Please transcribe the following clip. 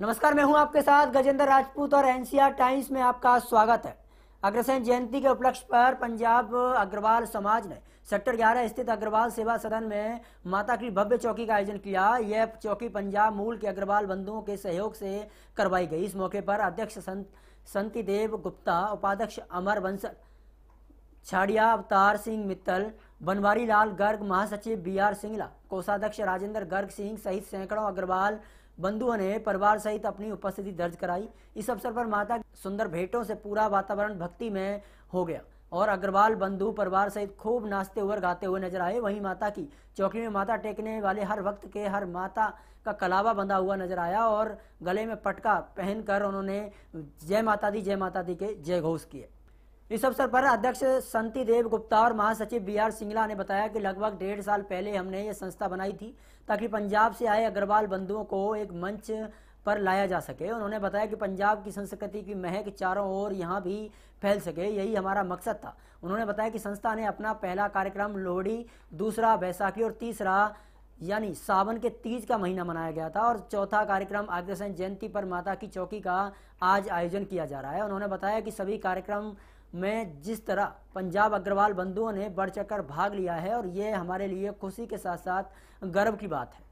नमस्कार मैं हूं आपके साथ गजेंद्र राजपूत और एनसीआर टाइम्स में आपका स्वागत है अग्रसेन जयंती के उपलक्ष्य पर पंजाब अग्रवाल समाज ने सेक्टर 11 स्थित अग्रवाल सेवा सदन में माता की भव्य चौकी का आयोजन किया यह चौकी पंजाब मूल के अग्रवाल बंधुओं के सहयोग से करवाई गई इस मौके पर अध्यक्ष संत संति देव गुप्ता उपाध्यक्ष अमर बंसल छाड़िया अवतार सिंह मित्तल बनवारी लाल गर्ग महासचिव बी आर सिंगला कोषाध्यक्ष राजेंद्र गर्ग सिंह सहित सैकड़ों अग्रवाल बंधुओं ने परिवार सहित अपनी उपस्थिति दर्ज कराई इस अवसर पर माता सुंदर भेंटों से पूरा वातावरण भक्ति में हो गया और अग्रवाल बंधु परिवार सहित खूब नाचते हुए गाते हुए नजर आए वहीं माता की चौकी में माता टेकने वाले हर वक्त के हर माता का कलावा बंधा हुआ नजर आया और गले में पटका पहनकर उन्होंने जय माता दी जय माता दी के जय घोष किए इस अवसर पर अध्यक्ष संति देव गुप्ता और महासचिव बी आर सिंगला ने बताया कि लगभग डेढ़ साल पहले हमने ये संस्था बनाई थी ताकि पंजाब से आए अग्रवाल बंधुओं को एक मंच पर लाया जा सके उन्होंने बताया कि पंजाब की संस्कृति की महक चारों ओर यहाँ भी फैल सके यही हमारा मकसद था उन्होंने बताया कि संस्था ने अपना पहला कार्यक्रम लोहड़ी दूसरा बैसाखी और तीसरा यानी सावन के तीज का महीना मनाया गया था और चौथा कार्यक्रम अग्रसेन जयंती पर माता की चौकी का आज आयोजन किया जा रहा है उन्होंने बताया कि सभी कार्यक्रम में जिस तरह पंजाब अग्रवाल बंधुओं ने बढ़ चढ़ भाग लिया है और ये हमारे लिए खुशी के साथ साथ गर्व की बात है